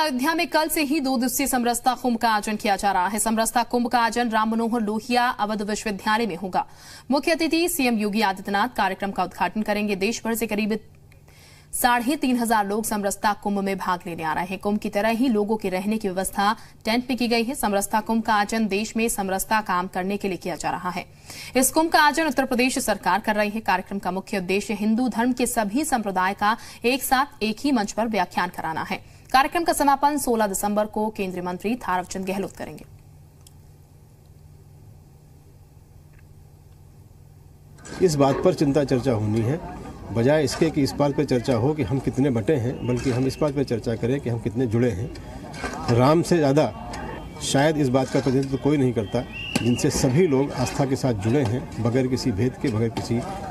अयोध्या में कल से ही दो दिवसीय समरसता कुंभ का आयोजन किया जा रहा है समरसता कुंभ का आयोजन राम मनोहर लोहिया अवध विश्वविद्यालय में होगा मुख्य अतिथि सीएम योगी आदित्यनाथ कार्यक्रम का उद्घाटन करेंगे देशभर से करीब साढ़े तीन हजार लोग समरसता कुंभ में भाग लेने आ रहे हैं कुंभ की तरह ही लोगों के रहने की व्यवस्था टेंट में की गई है समरसता कुंभ का आयोजन देश में समरसता काम करने के लिए किया जा रहा है इस कुंभ का आयोजन उत्तर प्रदेश सरकार कर रही है कार्यक्रम का मुख्य उद्देश्य हिंदू धर्म के सभी संप्रदाय का एक साथ एक ही मंच पर व्याख्यान कराना है कार्यक्रम का समापन 16 दिसंबर को केंद्रीय मंत्री थारवचंद गहलोत करेंगे इस बात पर चिंता चर्चा होनी है बजाय इसके कि इस बात पर चर्चा हो कि हम कितने बटे हैं बल्कि हम इस बात पर चर्चा करें कि हम कितने जुड़े हैं राम से ज़्यादा शायद इस बात का प्रतिनिधित्व कोई नहीं करता जिनसे सभी लोग आस्था के साथ जुड़े हैं बगैर किसी भेद के बगैर किसी